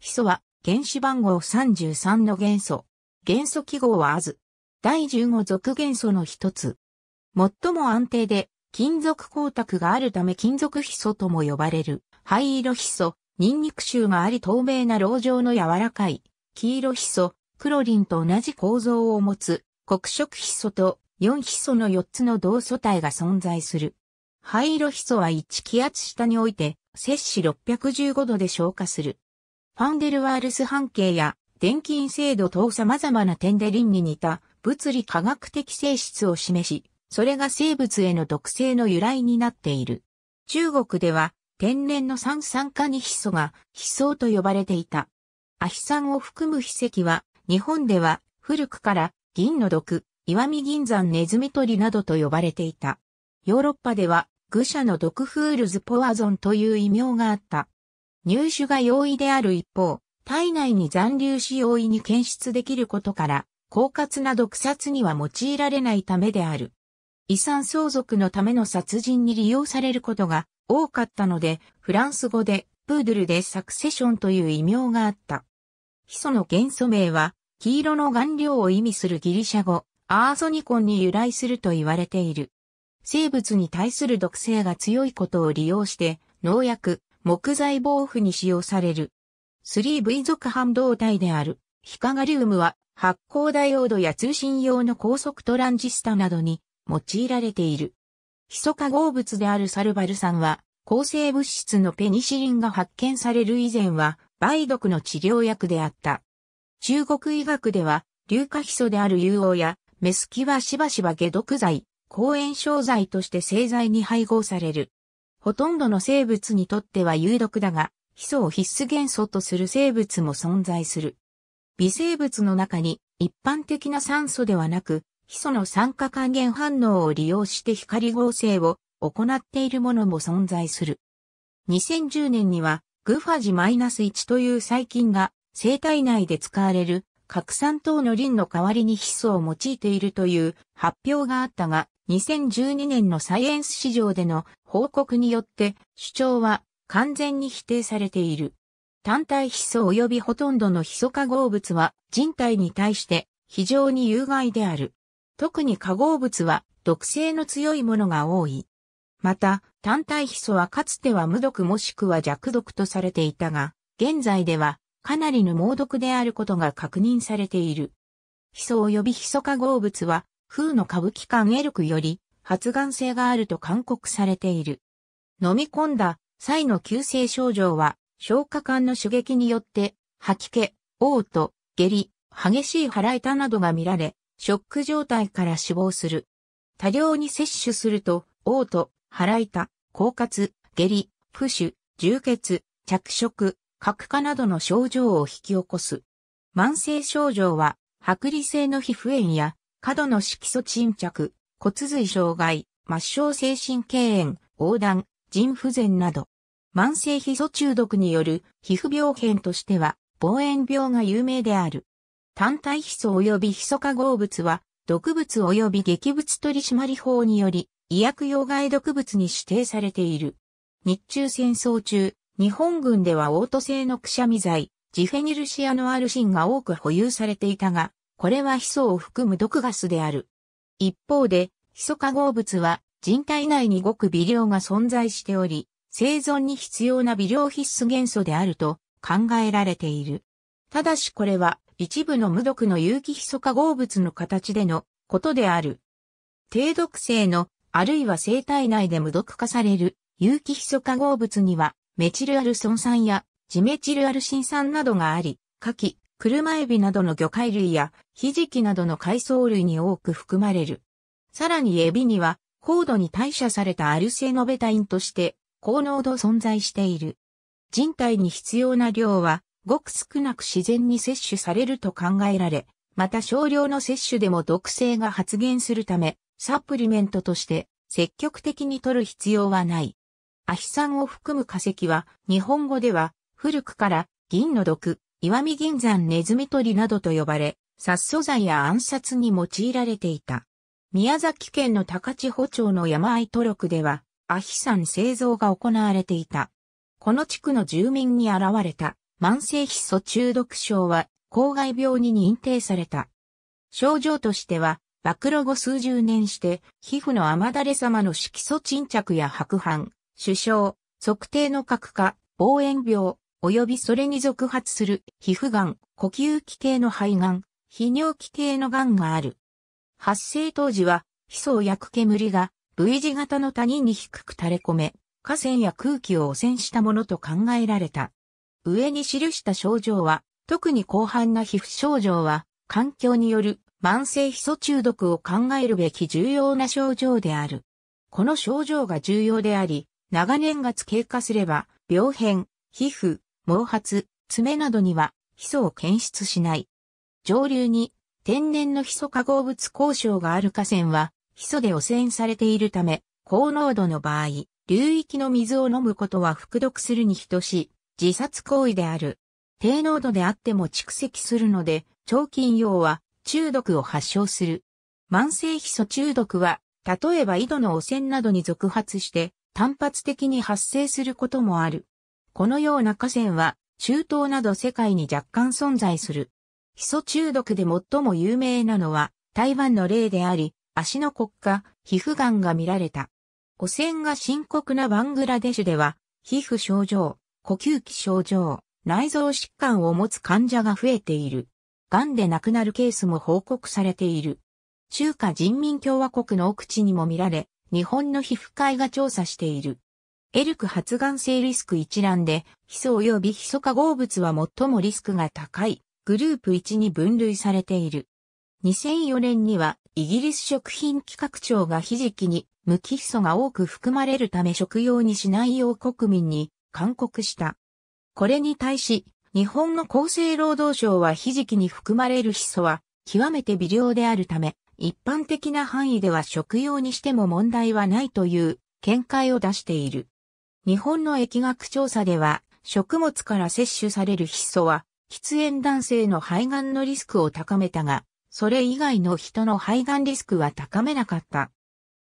ヒ素は原子番号33の元素。元素記号はアズ。第15属元素の一つ。最も安定で金属光沢があるため金属ヒ素とも呼ばれる灰色ヒ素、ニンニク臭があり透明な牢状の柔らかい黄色ヒ素、クロリンと同じ構造を持つ黒色ヒ素と4ヒ素の4つの同素体が存在する。灰色ヒ素は1気圧下において摂氏615度で消化する。ファンデルワールス半径や電気陰性度等様々な点で輪に似た物理科学的性質を示し、それが生物への毒性の由来になっている。中国では天然の酸酸化にヒ素がヒ素と呼ばれていた。アヒ酸を含む秘石は日本では古くから銀の毒、岩見銀山ネズミ取りなどと呼ばれていた。ヨーロッパでは愚者の毒フールズポアゾンという異名があった。入手が容易である一方、体内に残留し容易に検出できることから、狡猾な毒殺には用いられないためである。遺産相続のための殺人に利用されることが多かったので、フランス語でプードルでサクセションという異名があった。ヒ素の元素名は、黄色の顔料を意味するギリシャ語、アーソニコンに由来すると言われている。生物に対する毒性が強いことを利用して、農薬、木材防腐に使用される。3V 属半導体である、ヒカガリウムは発光ダイオードや通信用の高速トランジスタなどに用いられている。ヒ素化合物であるサルバル酸は、抗生物質のペニシリンが発見される以前は、梅毒の治療薬であった。中国医学では、硫化ヒ素である硫黄や、メスキはしばしば解毒剤、抗炎症剤として製剤に配合される。ほとんどの生物にとっては有毒だが、ヒ素を必須元素とする生物も存在する。微生物の中に一般的な酸素ではなく、ヒ素の酸化還元反応を利用して光合成を行っているものも存在する。2010年には、グファジマイナス -1 という細菌が生体内で使われる核酸等のリンの代わりにヒ素を用いているという発表があったが、2012年のサイエンス市場での報告によって主張は完全に否定されている。単体ヒ素及びほとんどのヒ素化合物は人体に対して非常に有害である。特に化合物は毒性の強いものが多い。また、単体ヒ素はかつては無毒もしくは弱毒とされていたが、現在ではかなりの猛毒であることが確認されている。ヒ素及びヒ素化合物は風の歌舞伎館エルクより発がん性があると勧告されている。飲み込んだ際の急性症状は消化管の刺激によって吐き気、嘔吐、下痢、激しい腹痛などが見られ、ショック状態から死亡する。多量に摂取すると、嘔吐、腹痛、狡猾、下痢、不腫、充血、着色、核化などの症状を引き起こす。慢性症状は、剥離性の皮膚炎や過度の色素沈着、骨髄障害、末梢精神経炎、横断、腎不全など。慢性皮素中毒による皮膚病変としては、望遠病が有名である。単体ヒ素及びヒ素化合物は、毒物及び劇物取締法により、医薬用外毒物に指定されている。日中戦争中、日本軍ではオート製のくしゃみ剤、ジフェニルシアノアルシンが多く保有されていたが、これはヒ素を含む毒ガスである。一方で、ヒ素化合物は人体内にごく微量が存在しており、生存に必要な微量必須元素であると考えられている。ただしこれは一部の無毒の有機ヒ素化合物の形でのことである。低毒性のあるいは生体内で無毒化される有機ヒ素化合物にはメチルアルソン酸やジメチルアルシン酸などがあり、下記車エビなどの魚介類や、ひじきなどの海藻類に多く含まれる。さらにエビには、高度に代謝されたアルセノベタインとして、高濃度存在している。人体に必要な量は、ごく少なく自然に摂取されると考えられ、また少量の摂取でも毒性が発現するため、サプリメントとして積極的に取る必要はない。アヒ酸を含む化石は、日本語では、古くから銀の毒、石見銀山ネズミ捕りなどと呼ばれ、殺素剤や暗殺に用いられていた。宮崎県の高千穂町の山あい録では、アヒ山製造が行われていた。この地区の住民に現れた慢性ヒ素中毒症は、公害病に認定された。症状としては、暴露後数十年して、皮膚の甘だれ様の色素沈着や白斑、首相、測定の核化、望遠病、及びそれに続発する皮膚癌、呼吸器系の肺癌、泌尿器系の癌がある。発生当時は、ヒ素を焼く煙が V 字型の谷に低く垂れ込め、河川や空気を汚染したものと考えられた。上に記した症状は、特に広範な皮膚症状は、環境による慢性ヒ素中毒を考えるべき重要な症状である。この症状が重要であり、長年月経過すれば、病変、皮膚、毛髪、爪などには、ヒ素を検出しない。上流に、天然のヒ素化合物交渉がある河川は、ヒ素で汚染されているため、高濃度の場合、流域の水を飲むことは服毒するに等しい、自殺行為である。低濃度であっても蓄積するので、腸菌用は中毒を発症する。慢性ヒ素中毒は、例えば井戸の汚染などに続発して、単発的に発生することもある。このような河川は、中東など世界に若干存在する。ヒ素中毒で最も有名なのは、台湾の例であり、足の骨化、皮膚がんが見られた。汚染が深刻なバングラデシュでは、皮膚症状、呼吸器症状、内臓疾患を持つ患者が増えている。癌で亡くなるケースも報告されている。中華人民共和国の奥地にも見られ、日本の皮膚科医が調査している。エルク発がん性リスク一覧で、ヒ素及びヒ素化合物は最もリスクが高いグループ1に分類されている。2004年にはイギリス食品企画庁がひじきに無機ヒ素が多く含まれるため食用にしないよう国民に勧告した。これに対し、日本の厚生労働省はひじきに含まれるヒ素は極めて微量であるため、一般的な範囲では食用にしても問題はないという見解を出している。日本の疫学調査では、食物から摂取されるヒ素は、喫煙男性の肺がんのリスクを高めたが、それ以外の人の肺がんリスクは高めなかった。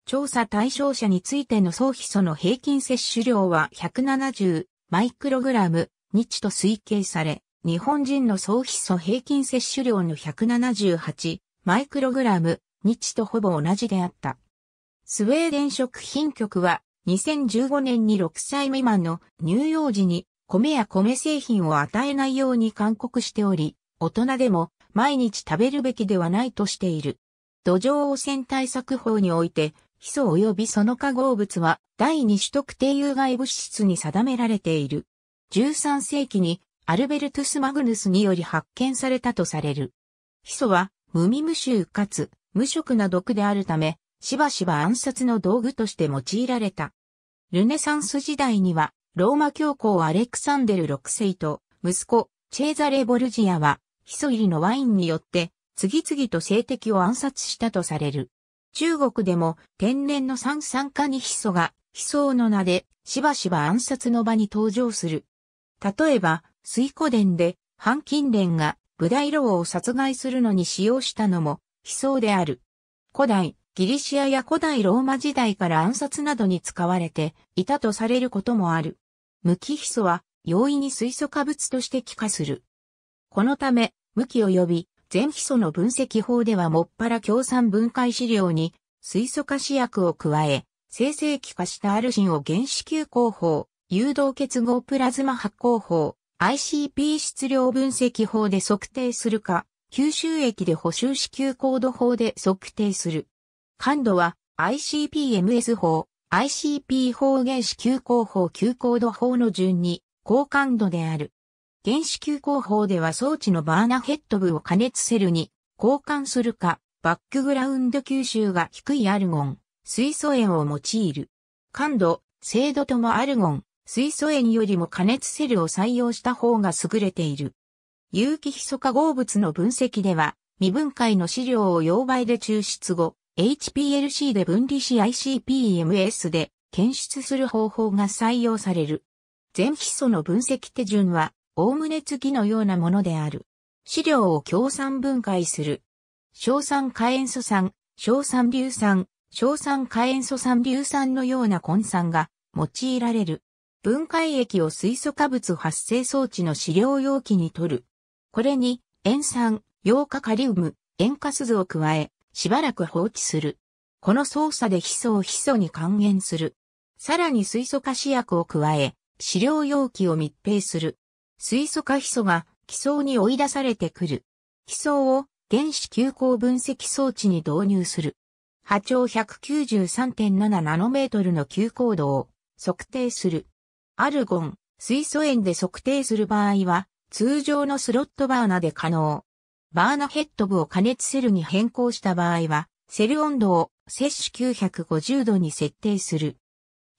調査対象者についての総ヒ素の平均摂取量は170マイクログラム日と推計され、日本人の総ヒ素平均摂取量の178マイクログラム日とほぼ同じであった。スウェーデン食品局は2015年に6歳未満の乳幼児に米や米製品を与えないように勧告しており、大人でも毎日食べるべきではないとしている。土壌汚染対策法において、ヒ素及びその化合物は第二種特定有害物質に定められている。13世紀にアルベルトゥス・マグヌスにより発見されたとされる。ヒ素は無味無臭かつ無色な毒であるため、しばしば暗殺の道具として用いられた。ルネサンス時代には、ローマ教皇アレクサンデル6世と、息子、チェーザレ・ボルジアは、ヒソ入リのワインによって、次々と性的を暗殺したとされる。中国でも、天然の酸酸化にヒ素が、ヒ素の名で、しばしば暗殺の場に登場する。例えば、水湖伝で、ンレンが、ブダイロウを殺害するのに使用したのも、ヒ素である。古代、ギリシアや古代ローマ時代から暗殺などに使われていたとされることもある。無機ヒ素は容易に水素化物として気化する。このため、無機及び全ヒ素の分析法ではもっぱら共産分解資料に水素化試薬を加え、生成気化したアルシンを原子球工法、誘導結合プラズマ発光法、ICP 質量分析法で測定するか、吸収液で補修子球コード法で測定する。感度は ICP-MS 法、ICP 法原子急行法急行度法の順に高感度である。原子急行法では装置のバーナヘッド部を加熱セルに交換するか、バックグラウンド吸収が低いアルゴン、水素塩を用いる。感度、精度ともアルゴン、水素塩よりも加熱セルを採用した方が優れている。有機ヒ素化合物の分析では、未分解の資料を溶媒で抽出後、HPLC で分離し ICP-MS で検出する方法が採用される。全基礎の分析手順は、おおむね次のようなものである。資料を強酸分解する。硝酸化塩素酸、硝酸硫酸、硝酸化塩素酸硫酸のような根酸が用いられる。分解液を水素化物発生装置の資料容器に取る。これに塩酸、溶化カリウム、塩化鈴を加え、しばらく放置する。この操作でヒ素をヒ素に還元する。さらに水素化試薬を加え、飼料容器を密閉する。水素化ヒ素が気層に追い出されてくる。気層を原子急行分析装置に導入する。波長193.7ナノメートルの急行度を測定する。アルゴン、水素塩で測定する場合は、通常のスロットバーナで可能。バーナヘッド部を加熱セルに変更した場合は、セル温度を摂取950度に設定する。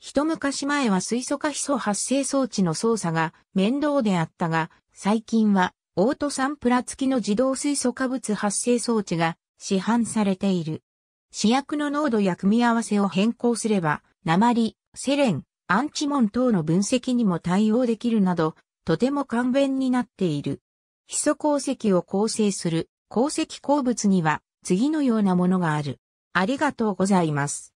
一昔前は水素化ヒ素発生装置の操作が面倒であったが、最近はオートサンプラ付きの自動水素化物発生装置が市販されている。試薬の濃度や組み合わせを変更すれば、鉛、セレン、アンチモン等の分析にも対応できるなど、とても簡便になっている。ヒ素鉱石を構成する鉱石鉱物には次のようなものがある。ありがとうございます。